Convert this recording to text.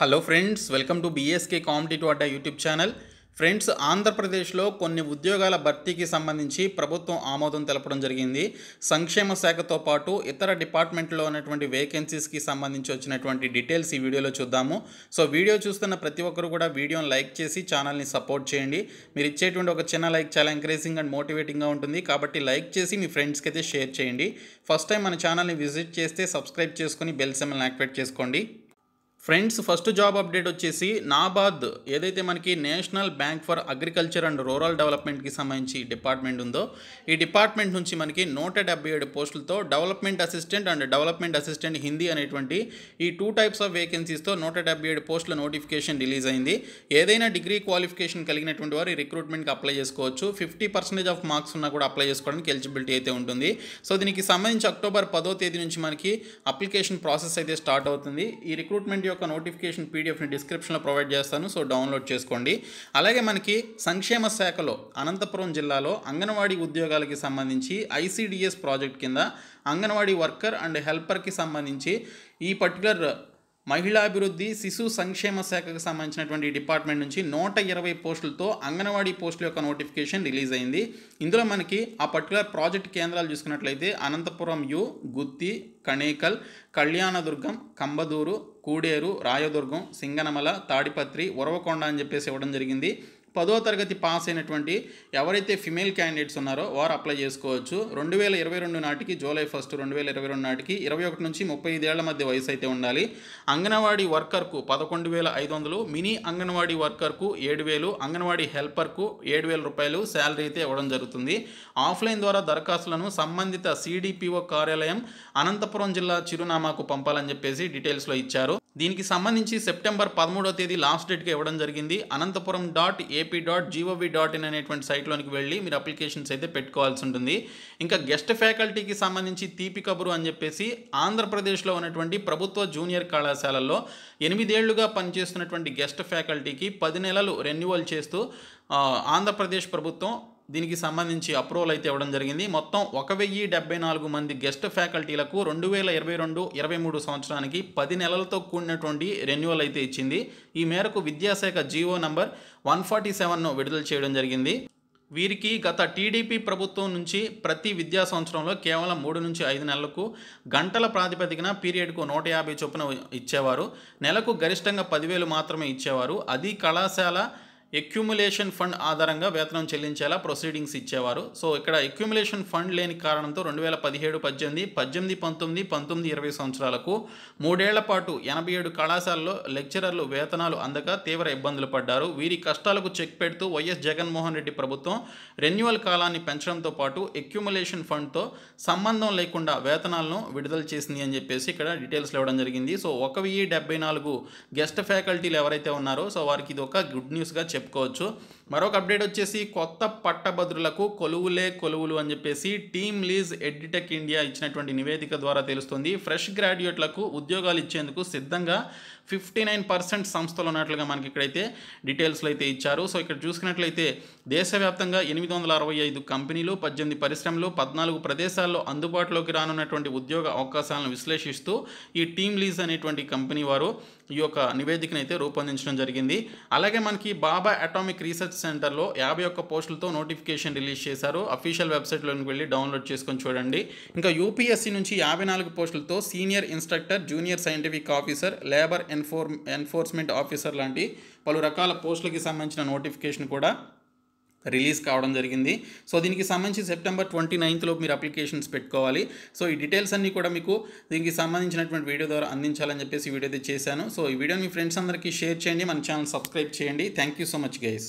hello friends welcome to BSK competitive Adda YouTube channel friends ఆంధ్రప్రదేశ్లో కొన్ని ఉద్యోగాల భర్తీకి సంబంధించి ప్రభుత్వం ఆమోదం తెలపడం జరిగింది సంక్షేమ శాఖతో పాటు ఇతర డిపార్ట్మెంట్లో ఉన్నటువంటి వేకెన్సీస్కి సంబంధించి వచ్చినటువంటి డీటెయిల్స్ ఈ వీడియోలో చూద్దాము సో వీడియో చూస్తున్న ప్రతి ఒక్కరు కూడా వీడియోని లైక్ చేసి ఛానల్ని సపోర్ట్ చేయండి మీరు ఇచ్చేటువంటి ఒక చిన్న లైక్ చాలా ఎంకరేజింగ్ అండ్ మోటివేటింగ్గా ఉంటుంది కాబట్టి లైక్ చేసి మీ ఫ్రెండ్స్కి అయితే షేర్ చేయండి ఫస్ట్ టైం మన ఛానల్ని విజిట్ చేస్తే సబ్స్క్రైబ్ చేసుకుని బెల్ సెమ్మెల్ని యాక్టివేట్ చేసుకోండి ఫ్రెండ్స్ ఫస్ట్ జాబ్ అప్డేట్ వచ్చేసి నాబాద్ ఏదైతే మనకి national bank for agriculture and rural డెవలప్మెంట్కి సంబంధించి డిపార్ట్మెంట్ ఉందో ఈ డిపార్ట్మెంట్ నుంచి మనకి నూట డెబ్బై ఏడు పోస్టులతో development assistant and development assistant Hindi అనేటువంటి ఈ టూ టైప్స్ ఆఫ్ వేకెన్సీస్తో నూట డెబ్బై ఏడు పోస్టుల నోటిఫికేషన్ రిలీజ్ అయింది ఏదైనా డిగ్రీ క్వాలిఫికేషన్ కలిగినటువంటి వారు రిక్రూట్మెంట్కి అప్లై చేసుకోవచ్చు ఫిఫ్టీ పర్సెంటేజ్ ఆఫ్ మార్క్స్ ఉన్నా కూడా అప్లై చేసుకోవడానికి ఎలిజిబిలిటీ అయితే ఉంటుంది సో దీనికి సంబంధించి అక్టోబర్ పదో తేదీ నుంచి మనకి అప్లికేషన్ ప్రాసెస్ అయితే స్టార్ట్ అవుతుంది ఈ రిక్రూట్మెంట్ యొక్క నోటిఫికేషన్ పీడిఎఫ్ని డిస్క్రిప్షన్లో ప్రొవైడ్ చేస్తాను సో డౌన్లోడ్ చేసుకోండి అలాగే మనకి సంక్షేమ శాఖలో అనంతపురం జిల్లాలో అంగన్వాడీ ఉద్యోగాలకి సంబంధించి ఐసీడిఎస్ ప్రాజెక్ట్ కింద అంగన్వాడీ వర్కర్ అండ్ హెల్పర్కి సంబంధించి ఈ పర్టికులర్ మహిళాభివృద్ధి శిశు సంక్షేమ శాఖకు సంబంధించినటువంటి డిపార్ట్మెంట్ నుంచి నూట ఇరవై పోస్టులతో అంగన్వాడీ పోస్టుల యొక్క నోటిఫికేషన్ రిలీజ్ అయింది ఇందులో మనకి ఆ పర్టికులర్ ప్రాజెక్ట్ కేంద్రాలు చూసుకున్నట్లయితే అనంతపురం యు గుత్తి కణేకల్ కళ్యాణదుర్గం కంబదూరు కూడేరు రాయదుర్గం సింగనమల తాడిపత్రి ఉరవకొండ అని చెప్పేసి ఇవ్వడం జరిగింది పదో తరగతి పాస్ అయినటువంటి ఎవరైతే ఫిమేల్ క్యాండిడేట్స్ ఉన్నారో వారు అప్లై చేసుకోవచ్చు రెండు వేల ఇరవై రెండు నాటికి జూలై ఫస్ట్ రెండు వేల ఇరవై రెండు నాటికి ఇరవై ఒకటి నుంచి ముప్పై ఐదేళ్ల మధ్య వయసు అయితే ఉండాలి అంగన్వాడీ వర్కర్కు పదకొండు వేల ఐదు వందలు మినీ అంగన్వాడీ వర్కర్కు ఏడు వేలు అంగన్వాడీ హెల్పర్కు ఏడు వేల రూపాయలు శాలరీ అయితే ఇవ్వడం జరుగుతుంది ఆఫ్లైన్ ద్వారా దరఖాస్తులను సంబంధిత సిడిపిఓ కార్యాలయం అనంతపురం జిల్లా చిరునామాకు పంపాలని చెప్పేసి డీటెయిల్స్లో ఇచ్చారు దీనికి సంబంధించి సెప్టెంబర్ పదమూడవ తేదీ లాస్ట్ డేట్గా ఇవ్వడం జరిగింది Anantapuram dot AP AP dot GOV dot in అనేటువంటి సైట్లోనికి వెళ్ళి మీరు అప్లికేషన్స్ అయితే పెట్టుకోవాల్సి ఉంటుంది ఇంకా గెస్ట్ ఫ్యాకల్టీకి సంబంధించి తీపి కబురు అని చెప్పేసి ఆంధ్రప్రదేశ్లో ఉన్నటువంటి ప్రభుత్వ జూనియర్ కళాశాలల్లో ఎనిమిదేళ్లుగా పనిచేస్తున్నటువంటి గెస్ట్ ఫ్యాకల్టీకి పది నెలలు రెన్యువల్ చేస్తూ ఆంధ్రప్రదేశ్ ప్రభుత్వం దీనికి సంబంధించి అప్రూవల్ అయితే ఇవ్వడం జరిగింది మొత్తం ఒక వెయ్యి డెబ్బై నాలుగు మంది గెస్ట్ ఫ్యాకల్టీలకు రెండు వేల ఇరవై రెండు ఇరవై మూడు సంవత్సరానికి పది నెలలతో కూడినటువంటి రెన్యువల్ అయితే ఇచ్చింది ఈ మేరకు విద్యాశాఖ జీవో నంబర్ వన్ ఫార్టీ సెవెన్ను విడుదల చేయడం జరిగింది వీరికి గత టీడీపీ ప్రభుత్వం నుంచి ప్రతి విద్యా సంవత్సరంలో కేవలం మూడు నుంచి ఐదు నెలలకు గంటల ప్రాతిపదికన పీరియడ్కు నూట యాభై చొప్పున ఇచ్చేవారు నెలకు గరిష్టంగా పదివేలు మాత్రమే ఇచ్చేవారు అది కళాశాల ఎక్యుములేషన్ ఫండ్ ఆధారంగా వేతనం చెల్లించేలా ప్రొసీడింగ్స్ ఇచ్చేవారు సో ఇక్కడ ఎక్యుములేషన్ ఫండ్ లేని కారణంతో రెండు వేల పదిహేడు పద్దెనిమిది పద్దెనిమిది పంతొమ్మిది పంతొమ్మిది ఇరవై సంవత్సరాలకు మూడేళ్ల పాటు ఎనభై ఏడు కళాశాలలో లెక్చరర్లు వేతనాలు అందక తీవ్ర ఇబ్బందులు పడ్డారు వీరి కష్టాలకు చెక్ పెడుతూ వైఎస్ జగన్మోహన్ రెడ్డి ప్రభుత్వం రెన్యువల్ కాలాన్ని పెంచడంతో పాటు ఎక్యుములేషన్ ఫండ్తో సంబంధం లేకుండా వేతనాలను విడుదల చేసింది అని చెప్పేసి ఇక్కడ డీటెయిల్స్ ఇవ్వడం జరిగింది సో ఒక వెయ్యి డెబ్బై నాలుగు గెస్ట్ ఫ్యాకల్టీలు ఎవరైతే ఉన్నారో సో వారికి ఇది ఒక గుడ్ న్యూస్గా చెప్పుకోవచ్చు మరొక అప్డేట్ వచ్చేసి కొత్త పట్టభద్రులకు కొలువులే కొలువులు అని చెప్పేసి టీమ్ లీజ్ ఎడ్డిటెక్ ఇండియా ఇచ్చినటువంటి నివేదిక ద్వారా తెలుస్తుంది ఫ్రెష్ గ్రాడ్యుయేట్లకు ఉద్యోగాలు ఇచ్చేందుకు సిద్ధంగా ఫిఫ్టీ నైన్ పర్సెంట్ సంస్థలు ఉన్నట్లుగా మనకి ఇక్కడైతే డీటెయిల్స్లో అయితే ఇచ్చారు సో ఇక్కడ చూసుకున్నట్లయితే దేశవ్యాప్తంగా ఎనిమిది వందల అరవై ఐదు కంపెనీలు పద్దెనిమిది పరిశ్రమలు పద్నాలుగు ప్రదేశాల్లో అందుబాటులోకి రానున్నటువంటి ఉద్యోగ అవకాశాలను విశ్లేషిస్తూ ఈ టీమ్ లీజ్ అనేటువంటి కంపెనీ వారు ఈ యొక్క నివేదికను అయితే రూపొందించడం జరిగింది అలాగే మనకి బాబా నాభా అటామిక్ రీసెర్చ్ సెంటర్లో యాభై ఒక్క పోస్టులతో నోటిఫికేషన్ రిలీజ్ చేశారు అఫీషియల్ వెబ్సైట్లోకి వెళ్ళి డౌన్లోడ్ చేసుకొని చూడండి ఇంకా యూపీఎస్సీ నుంచి యాభై నాలుగు పోస్టులతో senior instructor junior scientific officer labour enforce enforcement officer లాంటి పలు రకాల పోస్టులకి సంబంధించిన నోటిఫికేషన్ కూడా రిలీజ్ కావడం జరిగింది సో దీనికి సంబంధించి సెప్టెంబర్ ట్వంటీ నైన్త్లో మీరు అప్లికేషన్స్ పెట్టుకోవాలి సో ఈ డీటెయిల్స్ అన్నీ కూడా మీకు దీనికి సంబంధించినటువంటి వీడియో ద్వారా అందించాలని చెప్పేసి వీడియో అయితే చేశాను సో ఈ వీడియోని మీ ఫ్రెండ్స్ అందరికీ షేర్ చేయండి మన ఛానల్ సబ్స్క్రైబ్ చేయండి thank you so much guys